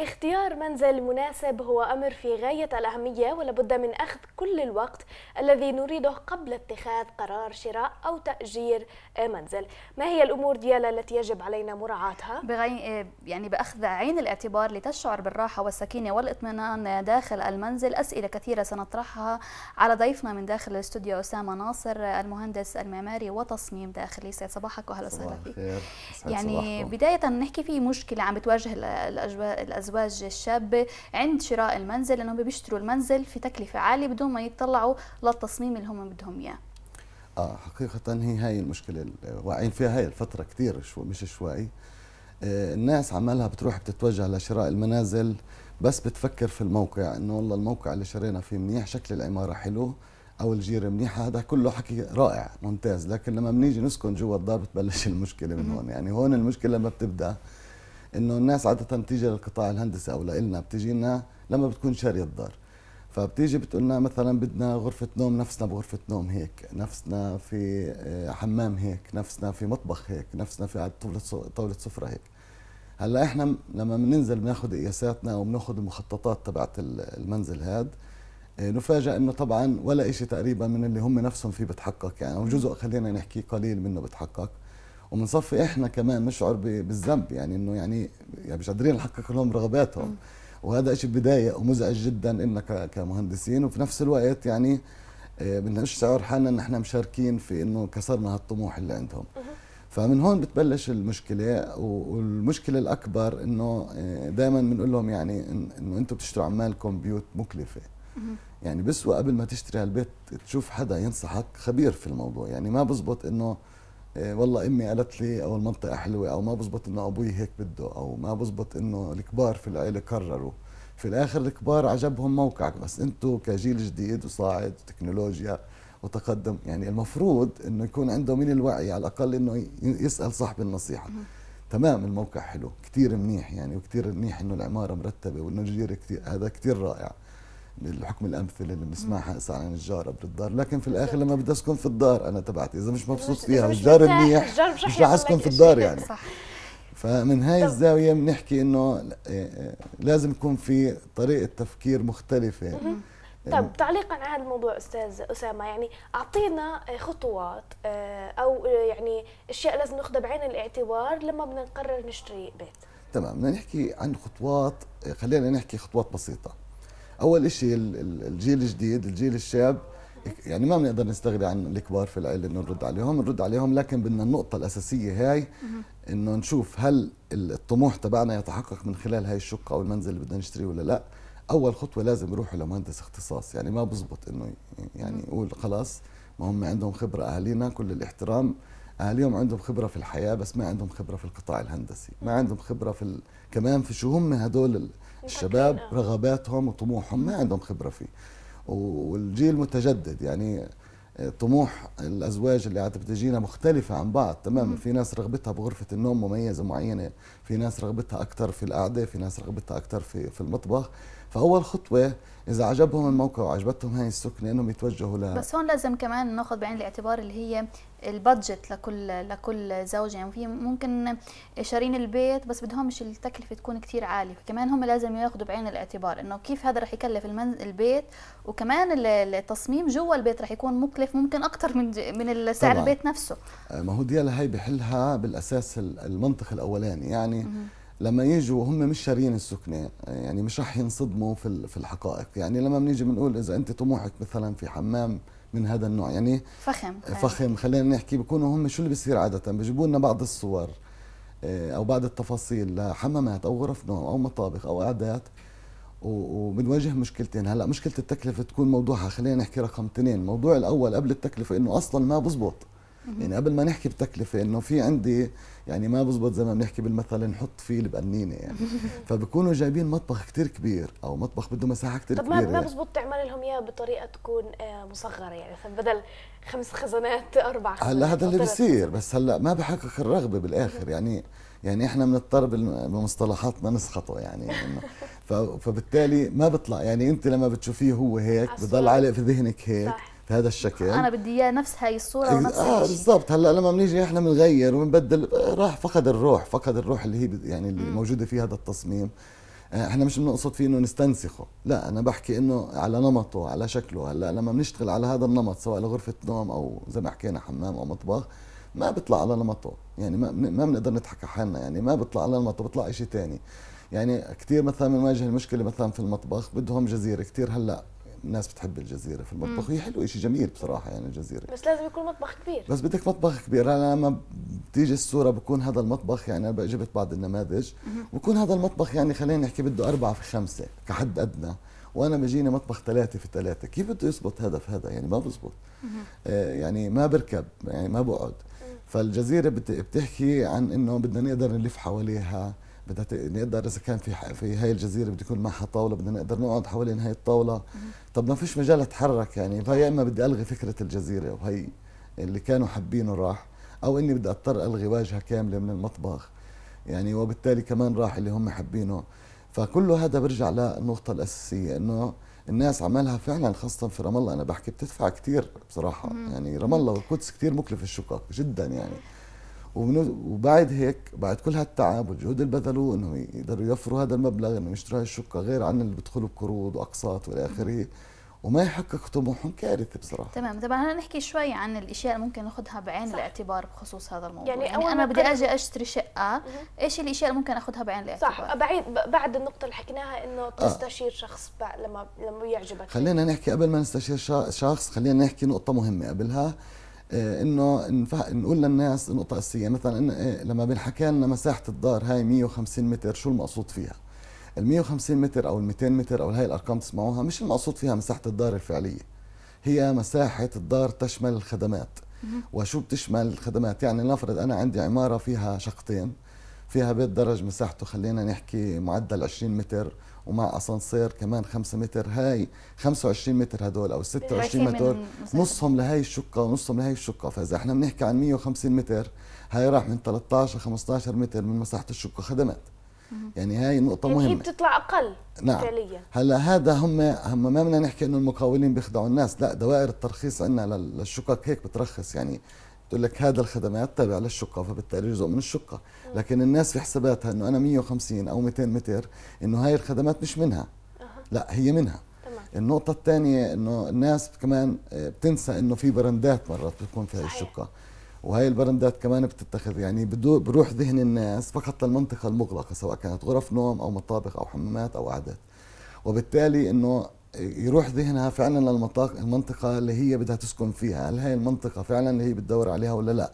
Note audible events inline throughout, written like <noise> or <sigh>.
اختيار منزل مناسب هو أمر في غاية الأهمية ولابد من أخذ كل الوقت الذي نريده قبل اتخاذ قرار شراء أو تأجير منزل ما هي الأمور ديالا التي يجب علينا مراعاتها؟ بغي... آه، يعني بأخذ عين الاعتبار لتشعر بالراحة والسكينة والإطمئنان داخل المنزل أسئلة كثيرة سنطرحها على ضيفنا من داخل الاستوديو أسامة ناصر المهندس المعماري وتصميم داخلي سيد صباحك وأهلا وسهلا فيك يعني صباحكم. بداية نحكي في مشكلة عم بتواجه الأجواء الازواج الشابه عند شراء المنزل لانهم بيشتروا المنزل في تكلفه عاليه بدون ما يطلعوا للتصميم اللي هم بدهم اياه اه حقيقة هي هاي المشكلة واعيين فيها هاي الفترة كثير شو مش شوي آه، الناس عمالها بتروح بتتوجه لشراء المنازل بس بتفكر في الموقع انه والله الموقع اللي شرينا فيه منيح شكل العمارة حلو او الجيرة منيحة هذا كله حكي رائع ممتاز لكن لما بنيجي نسكن جوا الدار بتبلش المشكلة من هون يعني هون المشكلة لما بتبدأ انه الناس عاده بتيجي للقطاع الهندسي او لنا بتيجي لنا لما بتكون شاريه الدار فبتيجي بتقول لنا مثلا بدنا غرفه نوم نفسنا بغرفه نوم هيك نفسنا في آه، حمام هيك نفسنا في مطبخ هيك نفسنا في طاوله سفره هيك هلا احنا لما بننزل بناخذ قياساتنا وبناخذ المخططات تبعت المنزل هاد آه، نفاجئ انه طبعا ولا شيء تقريبا من اللي هم نفسهم فيه بتحقق يعني او جزء خلينا نحكي قليل منه بتحقق وبنصفي احنا كمان نشعر بالذنب يعني انه يعني, يعني مش قادرين نحقق لهم رغباتهم وهذا شيء بضايق ومزعج جدا انك كمهندسين وفي نفس الوقت يعني آه، بدنا نشعر حالنا ان احنا مشاركين في انه كسرنا هالطموح اللي عندهم فمن هون بتبلش المشكله والمشكله الاكبر انه آه، دائما بنقول لهم يعني انه انتم بتشتروا عمالكم بيوت مكلفه يعني بسوى قبل ما تشتري هالبيت تشوف حدا ينصحك خبير في الموضوع يعني ما بزبط انه إيه، والله امي قالت لي او المنطقه حلوه او ما بزبط انه ابوي هيك بده او ما بزبط انه الكبار في العيله قرروا في الاخر الكبار عجبهم موقعك بس انتم كجيل جديد وصاعد وتكنولوجيا وتقدم يعني المفروض انه يكون عنده من الوعي على الاقل انه يسال صاحب النصيحه تمام الموقع حلو كثير منيح يعني وكثير منيح انه العماره مرتبه والنجير كثير هذا كثير رائع بالحكم الامثله اللي بنسمعها اسا عن الجار قبل الدار لكن في الاخر لما بدي اسكن في الدار انا تبعتي اذا مش مبسوط فيها والجار منيح مش رح اسكن في الدار يعني صح. فمن هاي الزاويه بنحكي انه آه، آه، لازم يكون في طريقه تفكير مختلفه يعني طب تعليقا على هذا الموضوع استاذ اسامه يعني اعطينا آه، خطوات او يعني اشياء لازم ناخذها بعين الاعتبار لما بدنا نقرر نشتري بيت تمام بدنا نحكي عن خطوات خلينا نحكي خطوات بسيطه اول شيء الجيل الجديد الجيل الشاب يعني ما بنقدر نستغني عن الكبار في العيله انه نرد عليهم نرد عليهم لكن بدنا النقطه الاساسيه هاي انه نشوف هل الطموح تبعنا يتحقق من خلال هاي الشقه او المنزل اللي بدنا نشتريه ولا لا اول خطوه لازم يروحوا لمهندس اختصاص يعني ما بزبط انه يعني يقول خلاص ما هم عندهم خبره اهالينا كل الاحترام آه، اليوم عندهم خبره في الحياه بس ما عندهم خبره في القطاع الهندسي ما عندهم خبره في ال... كمان في شو هم هدول الشباب آه. رغباتهم وطموحهم ما عندهم خبره فيه والجيل متجدد يعني آه، طموح الازواج اللي عاد بتجينا مختلفه عن بعض تماما في ناس رغبتها بغرفه النوم مميزه معينه في ناس رغبتها اكثر في القعده في ناس رغبتها اكثر في في المطبخ فأول خطوة إذا عجبهم الموقع وعجبتهم هاي السكنة إنهم يتوجهوا لها بس هون لازم كمان ناخذ بعين الاعتبار اللي هي البادجت لكل لكل زوج يعني في ممكن شارين البيت بس بدهمش التكلفه تكون كثير عاليه فكمان هم لازم ياخذوا بعين الاعتبار انه كيف هذا رح يكلف البيت وكمان التصميم جوا البيت رح يكون مكلف ممكن اكثر من من سعر البيت نفسه آه، ما هو ديالا هي بحلها بالاساس المنطق الاولاني يعني -م. لما يجوا هم مش شاريين السكنة يعني مش رح ينصدموا في في الحقائق يعني لما بنيجي بنقول إذا أنت طموحك مثلا في حمام من هذا النوع يعني فخم آه، فخم خلينا نحكي بكونوا هم شو اللي بيصير عادة بيجيبوا لنا بعض الصور آه، أو بعض التفاصيل لحمامات أو غرف نوم أو مطابخ أو قعدات وبنواجه مشكلتين هلا مشكله التكلفه تكون موضوعها خلينا نحكي رقم اثنين الموضوع الاول قبل التكلفه انه اصلا ما بزبط يعني قبل ما نحكي بتكلفه انه في عندي يعني ما بزبط زي ما بنحكي بالمثل نحط فيه البنينة يعني <laughs> فبكونوا جايبين مطبخ كتير كبير او مطبخ بده مساحه كتير طب كبيره طب ما يعني. بزبط تعمل لهم اياه بطريقه تكون آه، مصغره يعني بدل خمس خزانات <laughs> اربع خزانات هلا هذا اللي بصير بس هلا ما بحقق الرغبه بالاخر يعني يعني احنا بنضطر بمصطلحاتنا نسخطه يعني فبالتالي ما بيطلع يعني انت لما بتشوفيه هو هيك بضل عالق في ذهنك هيك صح. بهذا الشكل انا بدي اياه نفس هاي الصوره إيه، ونفس اه بالضبط هلا لما بنيجي احنا بنغير وبنبدل آه، راح فقد الروح فقد الروح اللي هي يعني اللي موجوده في هذا التصميم آه، احنا مش بنقصد فيه انه نستنسخه لا انا بحكي انه على نمطه على شكله هلا لما بنشتغل على هذا النمط سواء لغرفه نوم او زي ما حكينا حمام او مطبخ ما بيطلع على نمطه يعني ما ما بنقدر نضحك على حالنا يعني ما بيطلع على نمطه بيطلع شيء ثاني يعني كثير مثلا بنواجه المشكله مثلا في المطبخ بدهم جزيره كثير هلا الناس بتحب الجزيره في المطبخ وهي حلوه شيء جميل بصراحه يعني الجزيره بس لازم يكون مطبخ كبير بس بدك مطبخ كبير انا لما بتيجي الصوره بكون هذا المطبخ يعني انا جبت بعض النماذج بكون هذا المطبخ يعني خلينا نحكي بده أربعة في خمسة كحد أدنى وانا بجيني مطبخ ثلاثة في ثلاثة كيف بده يزبط هذا في هذا يعني ما بزبط آه، يعني ما بركب يعني ما بقعد فالجزيرة بتحكي عن انه بدنا نقدر نلف حواليها بدها نقدر اذا كان في في هاي الجزيره بده يكون معها طاوله بدنا نقدر نقعد حوالين هاي الطاوله طب ما فيش مجال اتحرك يعني فيا اما بدي الغي فكره الجزيره وهي اللي كانوا حابينه راح او اني بدي اضطر الغي واجهه كامله من المطبخ يعني وبالتالي كمان راح اللي هم حابينه فكل هذا برجع للنقطه الاساسيه انه الناس عملها فعلا خاصة في رام الله أنا بحكي بتدفع كثير بصراحة يعني رام الله والقدس كثير مكلف الشقق جدا يعني وبعد هيك بعد كل هالتعب والجهود اللي بذلوه انه يقدروا يوفروا هذا المبلغ انه يشتروا هاي الشقه غير عن اللي بيدخلوا بقروض واقساط والى اخره وما يحقق طموحهم كارثه بصراحه تمام طبعا هلا نحكي شوي عن الاشياء اللي ممكن ناخذها بعين صح. الاعتبار بخصوص هذا الموضوع يعني, يعني انا بدي اجي اشتري شقه ايش الاشياء اللي ممكن اخذها بعين الاعتبار صح بعيد بعد النقطه اللي حكيناها انه آه. تستشير شخص لما لما يعجبك خلينا نحكي قبل ما نستشير شخص خلينا نحكي نقطه مهمه قبلها آه، انه نقول للناس نقطه اساسيه مثلا إن إيه، لما بنحكى لنا مساحه الدار هاي 150 متر شو المقصود فيها ال 150 متر او ال 200 متر او هاي الارقام تسمعوها مش المقصود فيها مساحه الدار الفعليه هي مساحه الدار تشمل الخدمات وشو بتشمل الخدمات يعني لنفرض انا عندي عماره فيها شقتين فيها بيت درج مساحته خلينا نحكي معدل 20 متر ومع اسانسير كمان 5 متر هاي 25 متر هدول او 26 متر نصهم لهي الشقه ونصهم لهي الشقه فاذا احنا بنحكي عن 150 متر هاي راح من 13 ل 15 متر من مساحه الشقه خدمات يعني هاي نقطة يعني مهمة هي بتطلع أقل نعم فعليا هلا هذا هم هم ما بدنا نحكي إنه المقاولين بيخدعوا الناس لا دوائر الترخيص عندنا للشقق هيك بترخص يعني تقول لك هذا الخدمات تابع للشقه فبالتالي جزء من الشقه لكن الناس في حساباتها انه انا 150 او 200 متر انه هاي الخدمات مش منها لا هي منها النقطة الثانية انه الناس كمان آه، بتنسى انه في برندات مرات بتكون في هاي الشقة وهي البرندات كمان بتتخذ يعني بروح ذهن الناس فقط للمنطقة المغلقة سواء كانت غرف نوم او مطابخ او حمامات او قعدات وبالتالي انه يروح ذهنها فعلا للمنطقة المنطقة اللي هي بدها تسكن فيها هل هاي المنطقة فعلا اللي هي بتدور عليها ولا لا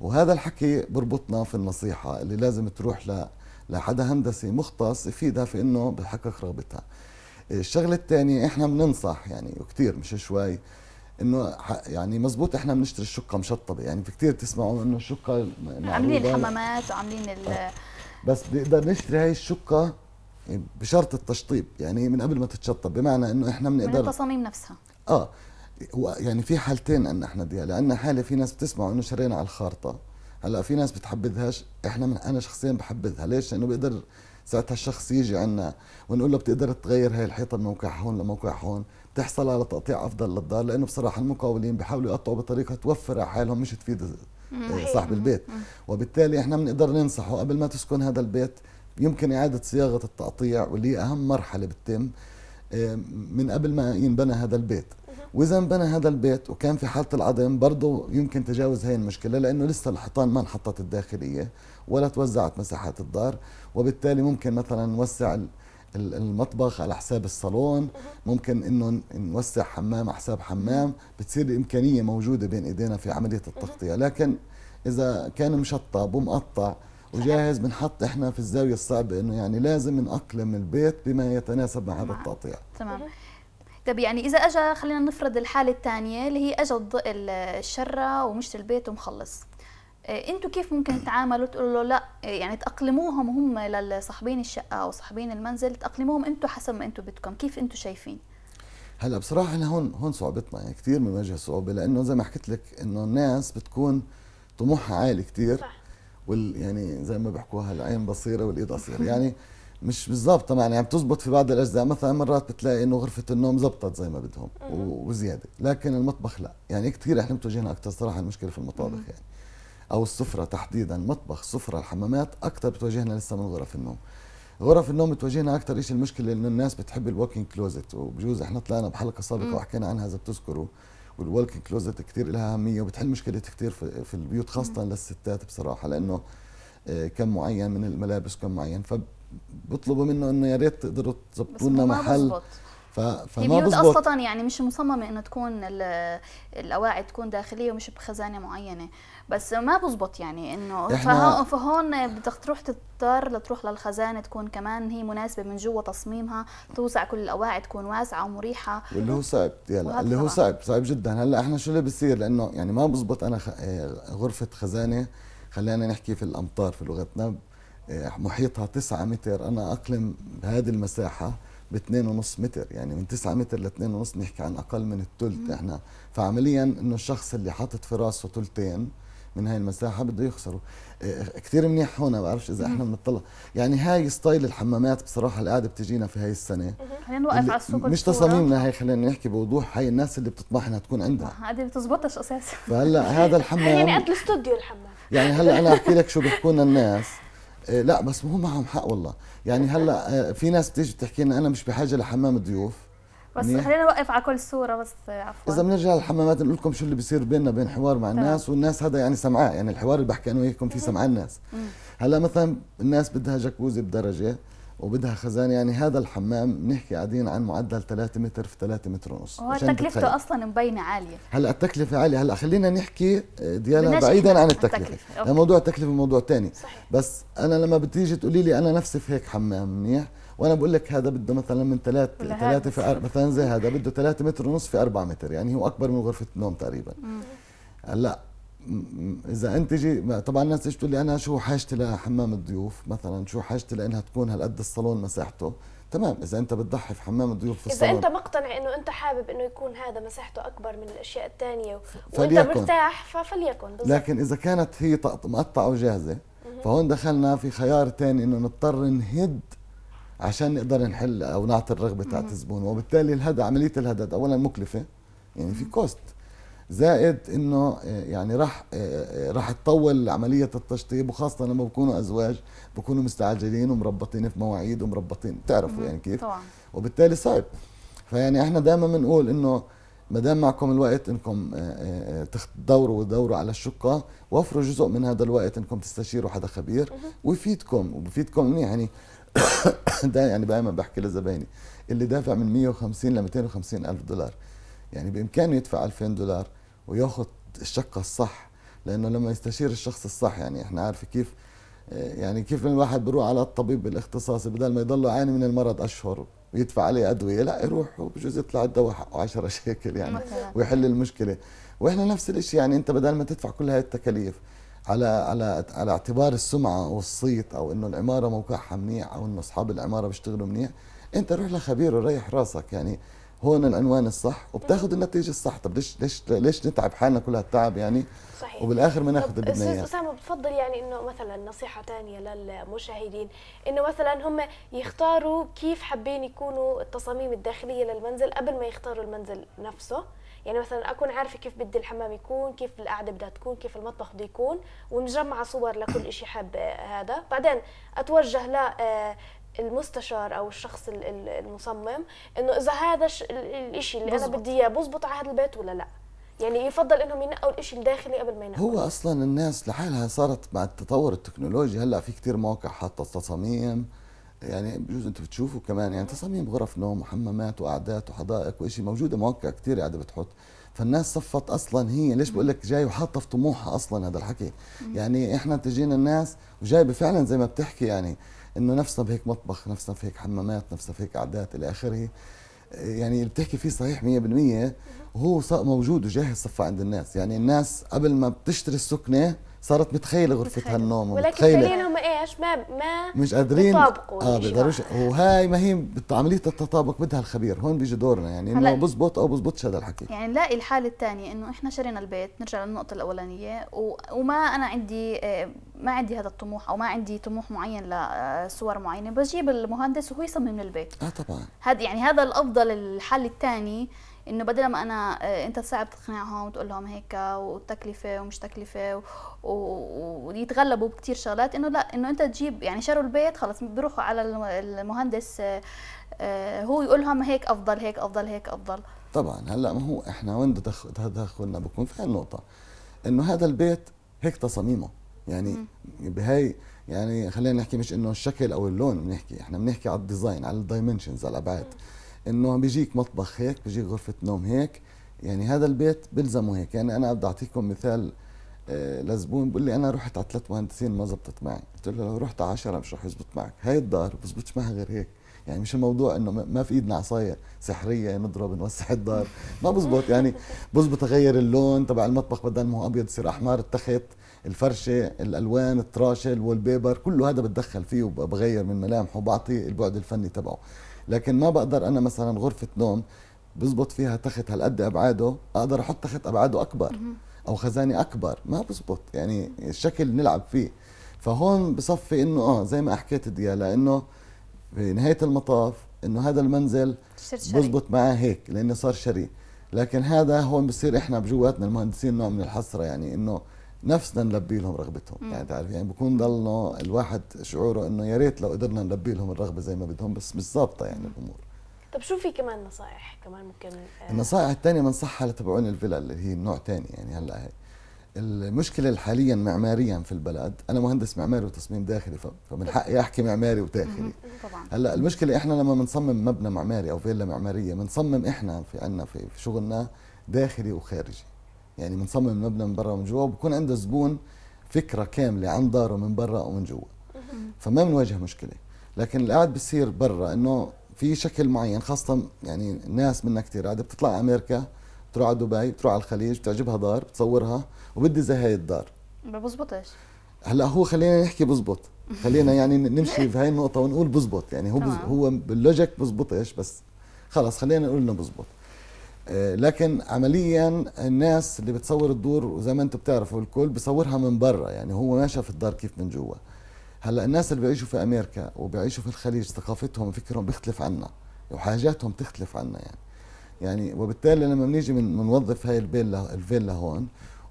وهذا الحكي بربطنا في النصيحة اللي لازم تروح ل... لحدا هندسي مختص يفيدها في انه بحقق رغبتها الشغلة الثانية احنا بننصح يعني وكثير مش شوي انه يعني مزبوط احنا بنشتري الشقة مشطبة يعني في كثير تسمعوا انه الشقة عاملين الحمامات وعاملين ال آه. بس بنقدر نشتري هاي الشقة بشرط التشطيب يعني من قبل ما تتشطب بمعنى انه احنا بنقدر من التصاميم نفسها اه هو يعني في حالتين ان احنا دي لان حاله في ناس بتسمع انه شرينا على الخارطه هلا في ناس بتحبذهاش احنا من انا شخصيا بحبذها ليش لانه بقدر ساعتها الشخص يجي عنا ونقول له بتقدر تغير هاي الحيطه من موقع هون لموقع هون تحصل على تقطيع افضل للدار لانه بصراحه المقاولين بيحاولوا يقطعوا بطريقه توفر على حالهم مش تفيد صاحب البيت وبالتالي احنا بنقدر ننصحه قبل ما تسكن هذا البيت يمكن إعادة صياغة التقطيع واللي هي أهم مرحلة بتتم آه، من قبل ما ينبنى هذا البيت وإذا انبنى هذا البيت وكان في حالة العدم برضه يمكن تجاوز هاي المشكلة لأنه لسه الحيطان ما انحطت الداخلية ولا توزعت مساحات الدار وبالتالي ممكن مثلا نوسع المطبخ على حساب الصالون ممكن انه نوسع حمام على حساب حمام بتصير الامكانيه موجوده بين ايدينا في عمليه التغطيه لكن اذا كان مشطب ومقطع وجاهز بنحط احنا في الزاويه الصعبه انه يعني لازم نأقلم البيت بما يتناسب مع هذا التقطيع تمام طب يعني اذا اجى خلينا نفرض الحاله الثانيه اللي هي اجى الضوء الشره ومشت البيت ومخلص آه، انتوا كيف ممكن تتعاملوا تقولوا له لا آه، يعني تاقلموهم هم لصاحبين الشقه او صاحبين المنزل تاقلموهم انتوا حسب ما انتوا بدكم كيف انتوا شايفين هلا بصراحه احنا هون هون صعوبتنا يعني كثير بنواجه صعوبه لانه زي ما حكيت لك انه الناس بتكون طموحها عالي كثير صح. وال يعني زي ما بيحكوها العين بصيره والايد قصيره يعني مش بالضبط طبعا يعني بتزبط في بعض الاجزاء مثلا مرات بتلاقي انه غرفه النوم زبطت زي ما بدهم وزياده لكن المطبخ لا يعني كثير احنا متوجهين اكثر صراحه المشكله في المطابخ يعني او السفره تحديدا المطبخ السفره الحمامات اكثر بتواجهنا لسه من غرف النوم غرف النوم بتواجهنا اكثر شيء المشكله انه الناس بتحب الوكينج كلوزت وبجوز احنا طلعنا بحلقه سابقه وحكينا عنها اذا بتذكروا والورك كلوزت كثير لها اهميه وبتحل مشكله كثير في البيوت خاصه للستات بصراحه لانه آه، كم معين من الملابس كم معين فبطلبوا منه انه يا ريت تقدروا تظبطوا لنا محل بزبط. ف... فما البيوت اصلا يعني مش مصممه انه تكون الاواعي تكون داخليه ومش بخزانه معينه بس ما بزبط يعني انه فهون بدك تروح تضطر لتروح للخزانه تكون كمان هي مناسبه من جوا تصميمها توسع كل الاواعي تكون واسعه ومريحه واللي هو صعب يلا اللي هو صعب صعب جدا هلا احنا شو اللي بصير لانه يعني ما بزبط انا إيه، غرفه خزانه خلينا نحكي في الامطار في لغتنا إيه، محيطها 9 متر انا اقلم بهذه المساحه ب 2.5 متر يعني من 9 متر ل 2.5 نحكي عن اقل من الثلث احنا فعمليا انه الشخص اللي حاطط في راسه ثلثين من هاي المساحة بده يخسره آه، كثير منيح هون ما بعرفش إذا إحنا بنطلع يعني هاي ستايل الحمامات بصراحة القاعدة بتجينا في هاي السنة خلينا نوقف على السوق مش تصاميمنا هي خلينا نحكي بوضوح هاي الناس اللي بتطمح إنها تكون عندها آه، هذه بتزبطش أساسا فهلا هذا <laughs> الحمام يعني قد الاستوديو الحمام يعني هلا أنا أحكي لك شو بيحكوا لنا الناس إيه، لا بس هو معهم حق والله يعني هلا آه، في ناس بتيجي بتحكي لنا انا مش بحاجه لحمام الضيوف بس خلينا نوقف على كل صوره بس آه، عفوا اذا بنرجع للحمامات نقول لكم شو اللي بيصير بيننا بين حوار مع الناس والناس هذا يعني سمعاه يعني الحوار اللي بحكي انا وياكم فيه سمعاه الناس هلا مثلا الناس بدها جاكوزي بدرجه وبدها خزان يعني هذا الحمام بنحكي قاعدين عن معدل 3 متر في 3 متر ونص هو تكلفته اصلا مبينه عاليه هلا التكلفه عاليه هلا خلينا نحكي آه، ديالا بعيدا عن التكلفه, التكلفة. يعني موضوع التكلفه موضوع ثاني بس انا لما بتيجي تقولي لي انا نفسي في هيك حمام منيح وانا بقول لك هذا بده مثلا من 3 3 في أر... مثلا زي هذا بده 3 متر ونص في 4 متر يعني هو اكبر من غرفه النوم تقريبا هلا اذا انت جي طبعا الناس تيجي تقول لي انا شو حاجتي لحمام الضيوف مثلا شو حاجتي لانها تكون هالقد الصالون مساحته تمام اذا انت بتضحي في حمام الضيوف في الصالون اذا انت مقتنع انه انت حابب انه يكون هذا مساحته اكبر من الاشياء الثانيه وانت مرتاح فليكن بالزبط. لكن اذا كانت هي مقطعه وجاهزه فهون دخلنا في خيار ثاني انه نضطر نهد عشان نقدر نحل او نعطي الرغبه تاعت الزبون وبالتالي الهدى عمليه الهدد اولا مكلفه يعني في كوست زائد انه آه، يعني راح آه، آه، راح تطول عمليه التشطيب وخاصه لما بكونوا ازواج بكونوا مستعجلين ومربطين في مواعيد ومربطين بتعرفوا يعني كيف طبعا. وبالتالي صعب فيعني احنا دائما بنقول انه ما دام معكم الوقت انكم تدوروا ودوروا على الشقه وفروا جزء من هذا الوقت انكم تستشيروا حدا خبير ويفيدكم وبفيدكم يعني <coughs> ده يعني دائما بحكي لزبايني اللي دافع من 150 ل 250 الف دولار يعني بامكانه يدفع 2000 دولار وياخذ الشقه الصح لانه لما يستشير الشخص الصح يعني احنا عارف كيف يعني كيف الواحد بيروح على الطبيب الاختصاصي بدل ما يضل يعاني من المرض اشهر ويدفع عليه ادويه لا يروح وبجوز يطلع الدواء حقه 10 <laughs> شيكل يعني ويحل المشكله واحنا نفس الشيء يعني انت بدل ما تدفع كل هاي التكاليف على على على اعتبار السمعه والصيت او انه العماره موقعها منيح او انه اصحاب العماره بيشتغلوا منيح انت روح لخبير وريح راسك يعني هون العنوان الصح وبتاخذ النتيجه الصح طب ليش ليش ليش نتعب حالنا كل هالتعب يعني صحيح وبالاخر ما ناخذ اللي بدنا اياه استاذ اسامه بتفضل يعني انه مثلا نصيحه ثانيه للمشاهدين انه مثلا هم يختاروا كيف حابين يكونوا التصاميم الداخليه للمنزل قبل ما يختاروا المنزل نفسه يعني مثلا اكون عارفه كيف بدي الحمام يكون كيف القعده بدها تكون كيف المطبخ بده يكون ومجمعه صور لكل شيء حابه هذا بعدين اتوجه ل آه، المستشار او الشخص المصمم انه اذا هذا الشيء اللي بزبط. انا بدي اياه بزبط على هذا البيت ولا لا يعني يفضل انهم ينقوا الشيء الداخلي قبل ما ينقوا هو اصلا الناس لحالها صارت مع التطور التكنولوجي هلا في كثير مواقع حاطه تصاميم يعني بجوز انتم بتشوفوا كمان يعني تصاميم غرف نوم وحمامات وقعدات وحدائق وشيء موجوده مواقع كثير قاعده بتحط فالناس صفت اصلا هي ليش بقول لك جاي وحاطه في طموحها اصلا هذا الحكي يعني احنا تجينا الناس وجايبه فعلا زي ما بتحكي يعني انه نفسنا بهيك مطبخ نفسنا بهيك حمامات نفسنا بهيك قعدات الى اخره يعني اللي بتحكي فيه صحيح 100% وهو موجود وجاهز صفى عند الناس يعني الناس قبل ما بتشتري السكنه صارت متخيله غرفه النوم هالنوم ولكن حاليا هم ايش ما ما مش قادرين يطابقوا اه بيقدروش يعني. وهي ما هي عمليه التطابق بدها الخبير هون بيجي دورنا يعني انه بزبط او بزبطش هذا الحكي يعني نلاقي الحاله الثانيه انه احنا شرينا البيت نرجع للنقطه الاولانيه وما انا عندي آه، ما عندي هذا الطموح او ما عندي طموح معين لصور معينه بجيب المهندس وهو يصمم البيت اه طبعا هذا يعني هذا الافضل الحل الثاني انه بدل ما انا آه، انت صعب تقنعهم وتقول لهم هيك والتكلفه ومش تكلفه ويتغلبوا و... بكثير شغلات انه لا انه انت تجيب يعني شروا البيت خلص بيروحوا على المهندس آه، آه، هو يقول لهم هيك افضل هيك افضل هيك افضل طبعا هلا ما هو احنا وين تدخلنا بكون في هالنقطه انه هذا البيت هيك تصاميمه يعني بهي بهاي يعني خلينا نحكي مش انه الشكل او اللون بنحكي احنا بنحكي على الديزاين على الدايمنشنز على الابعاد انه بيجيك مطبخ هيك بيجيك غرفه نوم هيك يعني هذا البيت بلزمه هيك يعني انا بدي اعطيكم مثال آه، لزبون بيقول لي انا رحت على ثلاث مهندسين ما زبطت معي قلت له لو رحت على 10 مش رح يزبط معك هاي الدار بزبطش معها غير هيك يعني مش الموضوع انه ما في ايدنا عصايه سحريه نضرب نوسع الدار ما بزبط يعني بزبط اغير اللون تبع المطبخ بدل ما هو ابيض يصير احمر التخت الفرشه الالوان التراشل والبيبر بيبر كله هذا بتدخل فيه وبغير من ملامحه وبعطي البعد الفني تبعه لكن ما بقدر انا مثلا غرفه نوم بزبط فيها تخت هالقد ابعاده اقدر احط تخت ابعاده اكبر او خزانه اكبر ما بزبط يعني الشكل نلعب فيه فهون بصفي انه اه زي ما حكيت ديا لانه بنهايه المطاف انه هذا المنزل بزبط معاه هيك لانه صار شري لكن هذا هون بصير احنا بجواتنا المهندسين نوع من الحسره يعني انه نفسنا نلبي لهم رغبتهم مم. يعني تعرف يعني بكون ضلنا الواحد شعوره انه يا ريت لو قدرنا نلبي لهم الرغبه زي ما بدهم بس مش ظابطه يعني الامور طب شو في كمان نصائح كمان ممكن آه النصائح الثانيه بنصحها لتبعون الفيلا اللي هي نوع ثاني يعني هلا هي المشكله حاليا معماريا في البلد انا مهندس معماري وتصميم داخلي فمن حقي احكي معماري وداخلي طبعا هلا المشكله احنا لما بنصمم مبنى معماري او فيلا معماريه بنصمم احنا في عندنا في شغلنا داخلي وخارجي يعني بنصمم مبنى من برا ومن جوا وبكون عنده الزبون فكره كامله عن داره من برا ومن جوا فما بنواجه مشكله لكن اللي قاعد بصير برا انه في شكل معين خاصه يعني ناس منا كثير قاعده بتطلع على امريكا بتروح على دبي بتروح على الخليج بتعجبها دار بتصورها وبدي زي هاي الدار ما بزبطش هلا هو خلينا نحكي بزبط خلينا يعني نمشي في هاي النقطه ونقول بزبط يعني هو بز... هو باللوجيك بزبطش بس خلص خلينا نقول انه بزبط آه، لكن عمليا الناس اللي بتصور الدور وزي ما انتم بتعرفوا الكل بصورها من برا يعني هو ما شاف الدار كيف من جوا هلا الناس اللي بيعيشوا في امريكا وبيعيشوا في الخليج ثقافتهم وفكرهم بيختلف عنا وحاجاتهم تختلف عنا يعني يعني وبالتالي لما بنيجي من بنوظف هاي الفيلا الفيلا هون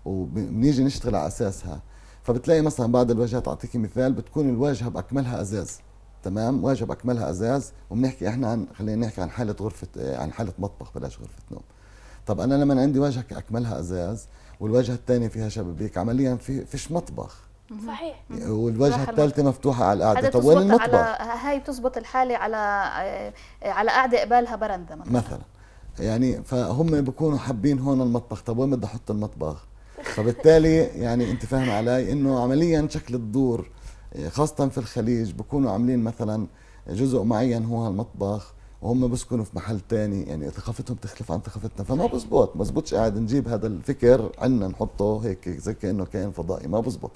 وبنيجي نشتغل على اساسها فبتلاقي مثلا بعض الواجهات اعطيك مثال بتكون الواجهه باكملها ازاز تمام واجب اكملها ازاز وبنحكي احنا عن خلينا نحكي عن حاله غرفه عن حاله مطبخ بلاش غرفه نوم طب انا لما عندي واجهه اكملها ازاز والواجهه الثانيه فيها شبابيك عمليا في فيش مطبخ صحيح والواجهه الثالثه مفتوحه على القعده طب وين المطبخ على هاي بتزبط الحاله على على قعده قبالها برندة مثلا مثلا يعني فهم بيكونوا حابين هون المطبخ طب وين بدي احط المطبخ فبالتالي يعني انت فاهم علي انه عمليا شكل الدور خاصة في الخليج بكونوا عاملين مثلا جزء معين هو المطبخ وهم بسكنوا في محل تاني يعني ثقافتهم تختلف عن ثقافتنا فما بزبط ما بزبطش قاعد نجيب هذا الفكر عنا نحطه هيك زي كأنه كائن فضائي ما بزبط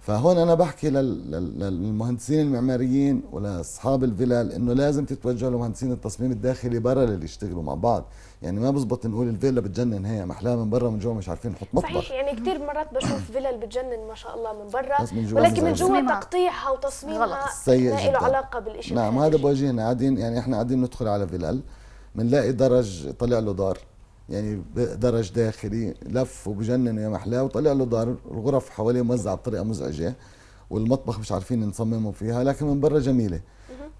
فهون انا بحكي للمهندسين المعماريين ولاصحاب الفلل انه لازم تتوجهوا لمهندسين التصميم الداخلي برا اللي يشتغلوا مع بعض يعني ما بزبط نقول الفيلا بتجنن هي محلاها من برا من جوا مش عارفين نحط مطبخ صحيح يعني كثير مرات بشوف فيلل بتجنن ما شاء الله من برا من ولكن من جوا تقطيعها وتصميمها غلط سيء ما له علاقه بالشيء نعم هذا بواجهنا قاعدين يعني احنا قاعدين ندخل على فيلل بنلاقي درج طلع له دار يعني درج داخلي لف وبجننه يا محلاه وطلع له دار الغرف حواليه موزعه بطريقه مزعجه والمطبخ مش عارفين نصممه فيها لكن من برا جميله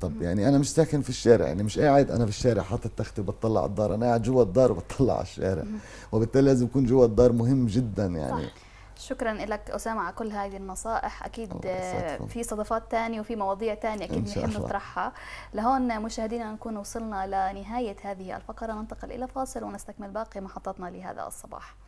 طب يعني انا مش ساكن في الشارع يعني مش قاعد انا في الشارع حاطط تختي وبطلع على الدار انا قاعد جوا الدار وبطلع على الشارع وبالتالي لازم يكون جوا الدار مهم جدا يعني صح. شكرا لك أسامة على كل هذه النصائح أكيد في صدفات تانية وفي مواضيع تانية أكيد نحب نطرحها لهون مشاهدينا نكون وصلنا لنهاية هذه الفقرة ننتقل إلى فاصل ونستكمل باقي محطتنا لهذا الصباح